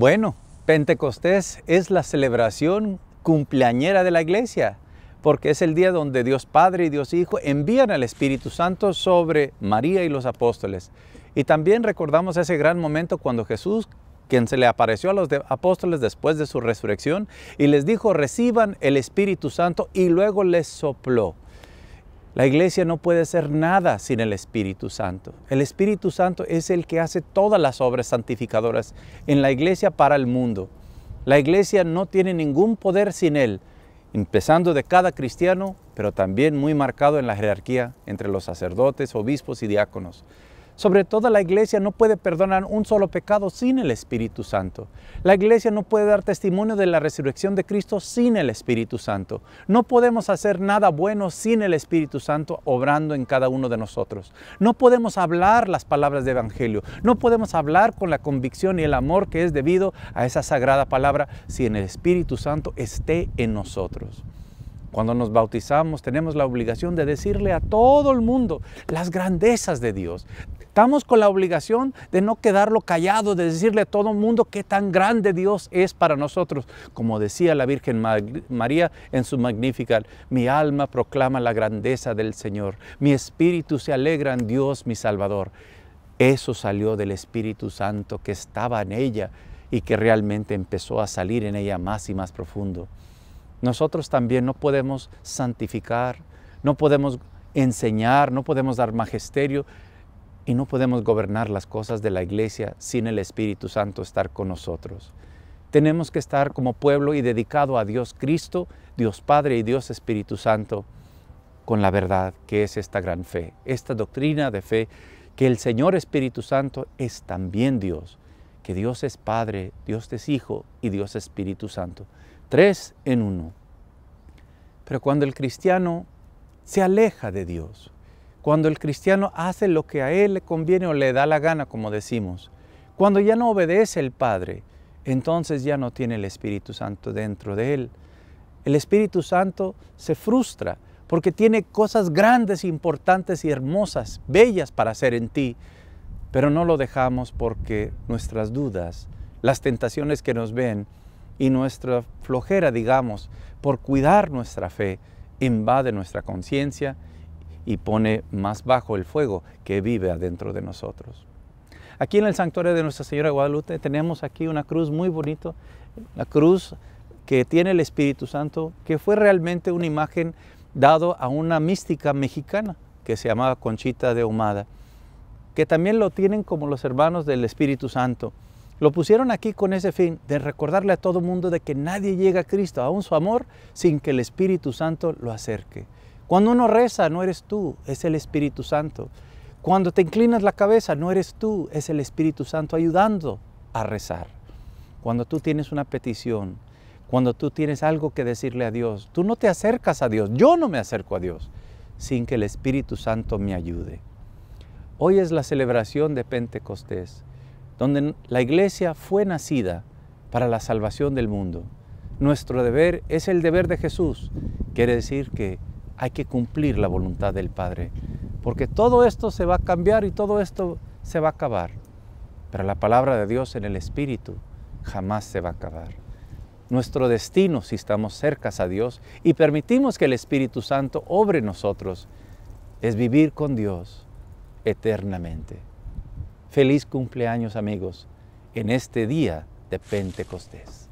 Bueno, Pentecostés es la celebración cumpleañera de la iglesia, porque es el día donde Dios Padre y Dios Hijo envían al Espíritu Santo sobre María y los apóstoles. Y también recordamos ese gran momento cuando Jesús quien se le apareció a los apóstoles después de su resurrección y les dijo, reciban el Espíritu Santo y luego les sopló. La iglesia no puede hacer nada sin el Espíritu Santo. El Espíritu Santo es el que hace todas las obras santificadoras en la iglesia para el mundo. La iglesia no tiene ningún poder sin Él, empezando de cada cristiano, pero también muy marcado en la jerarquía entre los sacerdotes, obispos y diáconos. Sobre todo la iglesia no puede perdonar un solo pecado sin el Espíritu Santo. La iglesia no puede dar testimonio de la resurrección de Cristo sin el Espíritu Santo. No podemos hacer nada bueno sin el Espíritu Santo obrando en cada uno de nosotros. No podemos hablar las palabras de Evangelio. No podemos hablar con la convicción y el amor que es debido a esa sagrada palabra sin el Espíritu Santo esté en nosotros. Cuando nos bautizamos tenemos la obligación de decirle a todo el mundo las grandezas de Dios, Estamos con la obligación de no quedarlo callado, de decirle a todo el mundo qué tan grande Dios es para nosotros. Como decía la Virgen María en su magnífica, mi alma proclama la grandeza del Señor, mi espíritu se alegra en Dios mi Salvador. Eso salió del Espíritu Santo que estaba en ella y que realmente empezó a salir en ella más y más profundo. Nosotros también no podemos santificar, no podemos enseñar, no podemos dar magisterio y no podemos gobernar las cosas de la iglesia sin el Espíritu Santo estar con nosotros. Tenemos que estar como pueblo y dedicado a Dios Cristo, Dios Padre y Dios Espíritu Santo, con la verdad que es esta gran fe, esta doctrina de fe, que el Señor Espíritu Santo es también Dios, que Dios es Padre, Dios es Hijo y Dios Espíritu Santo. Tres en uno. Pero cuando el cristiano se aleja de Dios, cuando el cristiano hace lo que a él le conviene o le da la gana, como decimos, cuando ya no obedece el Padre, entonces ya no tiene el Espíritu Santo dentro de él. El Espíritu Santo se frustra porque tiene cosas grandes, importantes y hermosas, bellas para hacer en ti, pero no lo dejamos porque nuestras dudas, las tentaciones que nos ven y nuestra flojera, digamos, por cuidar nuestra fe, invade nuestra conciencia y pone más bajo el fuego que vive adentro de nosotros. Aquí en el santuario de Nuestra Señora de Guadalupe tenemos aquí una cruz muy bonita, la cruz que tiene el Espíritu Santo, que fue realmente una imagen dado a una mística mexicana que se llamaba Conchita de Humada, que también lo tienen como los hermanos del Espíritu Santo. Lo pusieron aquí con ese fin de recordarle a todo mundo de que nadie llega a Cristo, a un su amor, sin que el Espíritu Santo lo acerque. Cuando uno reza, no eres tú, es el Espíritu Santo. Cuando te inclinas la cabeza, no eres tú, es el Espíritu Santo ayudando a rezar. Cuando tú tienes una petición, cuando tú tienes algo que decirle a Dios, tú no te acercas a Dios, yo no me acerco a Dios sin que el Espíritu Santo me ayude. Hoy es la celebración de Pentecostés, donde la iglesia fue nacida para la salvación del mundo. Nuestro deber es el deber de Jesús, quiere decir que hay que cumplir la voluntad del Padre, porque todo esto se va a cambiar y todo esto se va a acabar. Pero la palabra de Dios en el Espíritu jamás se va a acabar. Nuestro destino, si estamos cercas a Dios y permitimos que el Espíritu Santo obre en nosotros, es vivir con Dios eternamente. Feliz cumpleaños amigos en este día de Pentecostés.